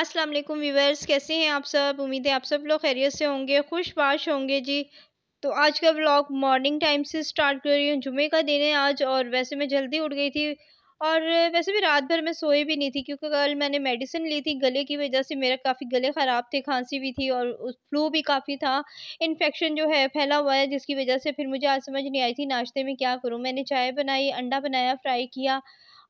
अस्सलाम वालेकुम व्यूवर्स कैसे हैं आप सब उम्मीद है आप सब लोग खैरियत से होंगे खुशबाश होंगे जी तो आज का व्लॉग मॉर्निंग टाइम से स्टार्ट कर रही हूँ जुमे का दिन है आज और वैसे मैं जल्दी उठ गई थी और वैसे भी रात भर मैं सोई भी नहीं थी क्योंकि कल मैंने मेडिसिन ली थी गले की वजह से मेरा काफ़ी गले ख़राब थे खांसी भी थी और फ्लू भी काफ़ी था इन्फेक्शन जो है फैला हुआ है जिसकी वजह से फिर मुझे आज समझ नहीं आई थी नाश्ते में क्या करूँ मैंने चाय बनाई अंडा बनाया फ्राई किया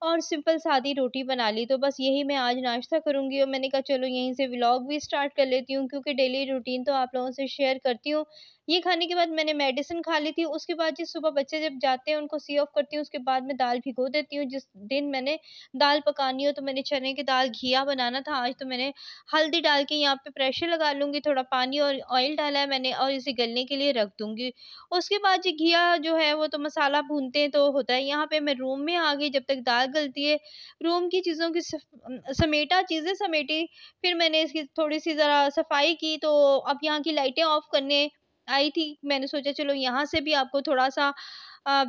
और सिंपल सादी रोटी बना ली तो बस यही मैं आज नाश्ता करूँगी और मैंने कहा चलो यहीं से व्लॉग भी स्टार्ट कर लेती हूँ क्योंकि डेली रूटीन तो आप लोगों से शेयर करती हूँ ये खाने के बाद मैंने मेडिसिन खा ली थी उसके बाद जिस सुबह बच्चे जब जाते हैं उनको सी ऑफ करती हूँ उसके बाद मैं दाल भिगो देती हूँ जिस दिन मैंने दाल पकानी हो तो मैंने चने की दाल घिया बनाना था आज तो मैंने हल्दी डाल के यहाँ पे प्रेशर लगा लूँगी थोड़ा पानी और ऑयल डाला है मैंने और इसे गलने के लिए रख दूँगी उसके बाद ये घिया जो है वो तो मसाला भूनते हैं तो होता है यहाँ पर मैं रूम में आ गई जब तक दाल गलती है रूम की चीज़ों की समेटा चीज़ें समेटी फिर मैंने इसकी थोड़ी सी ज़रा सफाई की तो अब यहाँ की लाइटें ऑफ़ करने आई थी मैंने सोचा चलो यहाँ से भी आपको थोड़ा सा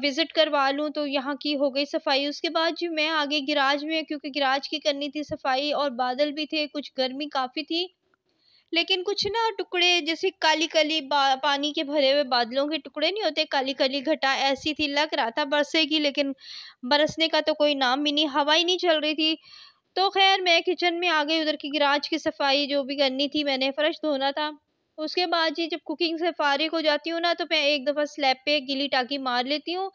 विज़िट करवा लूँ तो यहाँ की हो गई सफाई उसके बाद जो मैं आगे गिराज में क्योंकि गिराज की करनी थी सफाई और बादल भी थे कुछ गर्मी काफ़ी थी लेकिन कुछ ना टुकड़े जैसे काली काली पानी के भरे हुए बादलों के टुकड़े नहीं होते काली काली घटा ऐसी थी लग रहा था बरसेगी लेकिन बरसने का तो कोई नाम ही नहीं हवा ही नहीं चल रही थी तो खैर मैं किचन में आ गई उधर की गिराज की सफाई जो भी करनी थी मैंने फ्रेश धोना था उसके बाद जी जब कुकिंग से फारिग हो जाती हूँ ना तो मैं एक दफ़ा स्लैब पे गिली टाकी मार लेती हूँ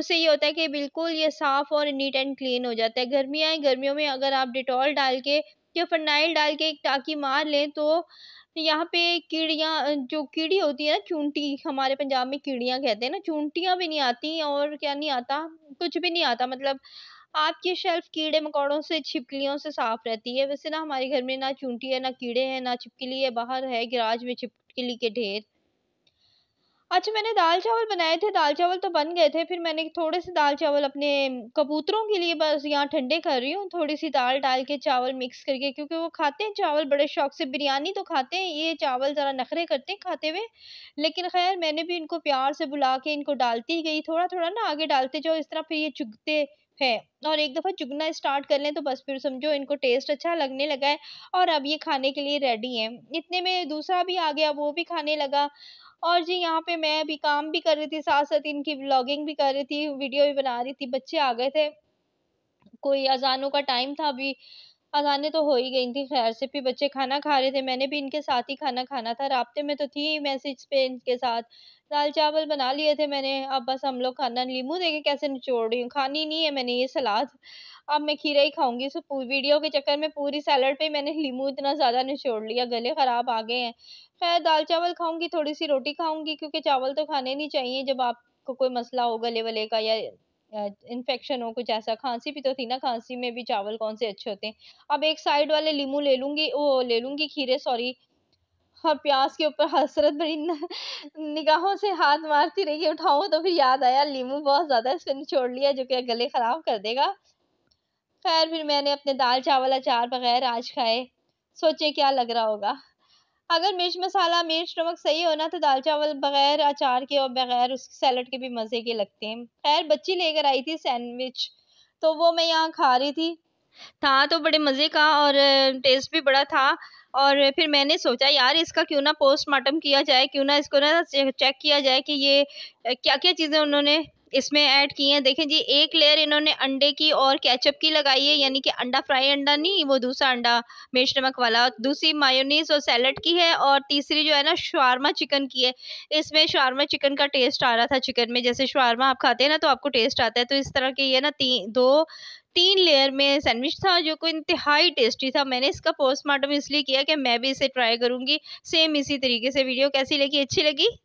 उससे ये होता है कि बिल्कुल ये साफ़ और नीट एंड क्लीन हो जाता है गर्मियाँ गर्मियों में अगर आप डिटॉल डाल के या फनाइल डाल के एक टाकी मार लें तो यहाँ पे कीड़ियाँ जो कीड़ी होती है ना चूंटी हमारे पंजाब में कीड़ियाँ कहते हैं ना चूंटियाँ भी नहीं आती और क्या नहीं आता कुछ भी नहीं आता मतलब आपकी शेल्फ़ कीड़े मकोड़ों से छिपकलियों से साफ़ रहती है वैसे ना हमारे घर में ना चूंटी है ना कीड़े हैं ना छिपकली है बाहर है गराज में छिपकली के ढेर अच्छा मैंने दाल चावल बनाए थे दाल चावल तो बन गए थे फिर मैंने थोड़े से दाल चावल अपने कबूतरों के लिए बस यहाँ ठंडे कर रही हूँ थोड़ी सी दाल डाल के चावल मिक्स करके क्योंकि वो खाते हैं चावल बड़े शौक से बिरयानी तो खाते हैं ये चावल ज़रा नखरे करते हैं खाते हुए लेकिन खैर मैंने भी इनको प्यार से बुला के इनको डालती गई थोड़ा थोड़ा ना आगे डालते जाओ इस तरह फिर ये चुगते है और एक दफ़ा चुगना स्टार्ट कर लें तो बस फिर समझो इनको टेस्ट अच्छा लगने लगा है और अब ये खाने के लिए रेडी हैं इतने में दूसरा भी आ गया वो भी खाने लगा और जी यहाँ पे मैं अभी काम भी कर रही थी साथ साथ इनकी ब्लॉगिंग भी कर रही थी वीडियो भी बना रही थी बच्चे आ गए थे कोई अजानों का टाइम था अभी अजाने तो हो ही गई थी खैर से फिर बच्चे खाना खा रहे थे मैंने भी इनके साथ ही खाना खाना था रबते में तो थी मैसेज पे इनके साथ दाल चावल बना लिए थे मैंने अब बस हम लोग खाना नींबू देखे कैसे निचोड़ रही हूँ खानी नहीं है मैंने ये सलाद अब मैं खीरा ही खाऊंगी सो वीडियो के चक्कर में पूरी सैलड पे मैंने नींबू इतना ज़्यादा निचोड़ लिया गले ख़राब आ गए हैं खैर दाल चावल खाऊंगी थोड़ी सी रोटी खाऊंगी क्योंकि चावल तो खाने नहीं चाहिए जब आपको कोई मसला हो गले वले का या इन्फेक्शन हो कुछ ऐसा खांसी भी तो थी ना खांसी में भी चावल कौन से अच्छे होते हैं अब एक साइड वाले लीमू ले लूँगी वो ले लूँगी खीरे सॉरी और हाँ, प्याज के ऊपर हसरत बड़ी निगाहों से हाथ मारती रही उठाऊँ तो फिर याद आया लीमू बहुत ज़्यादा इसको निचोड़ लिया जो कि गले ख़राब कर देगा खैर फिर मैंने अपने दाल चावल अचार बगैर आज खाए सोचे क्या लग रहा होगा अगर मिर्च मसाला मिर्च नमक सही होना तो दाल चावल बगैर अचार के और बगैर उस सैलड के भी मज़े के लगते हैं खैर बच्ची लेकर आई थी सैंडविच तो वो मैं यहाँ खा रही थी था तो बड़े मज़े का और टेस्ट भी बड़ा था और फिर मैंने सोचा यार इसका क्यों ना पोस्टमार्टम किया जाए क्यों ना इसको ना चेक किया जाए कि ये क्या क्या चीज़ें उन्होंने इसमें ऐड किए हैं देखें जी एक लेयर इन्होंने अंडे की और कैचअप की लगाई है यानी कि अंडा फ्राई अंडा नहीं वो दूसरा अंडा मिर्च नमक वाला दूसरी मायोनीस और सैलड की है और तीसरी जो है ना शारमा चिकन की है इसमें शारमा चिकन का टेस्ट आ रहा था चिकन में जैसे शारमा आप खाते हैं ना तो आपको टेस्ट आता है तो इस तरह के ये ना तीन दो तीन लेयर में सैंडविच था जो कि इंतहाई टेस्टी था मैंने इसका पोस्टमार्टम इसलिए किया कि मैं भी इसे ट्राई करूँगी सेम इसी तरीके से वीडियो कैसी लगी अच्छी लगी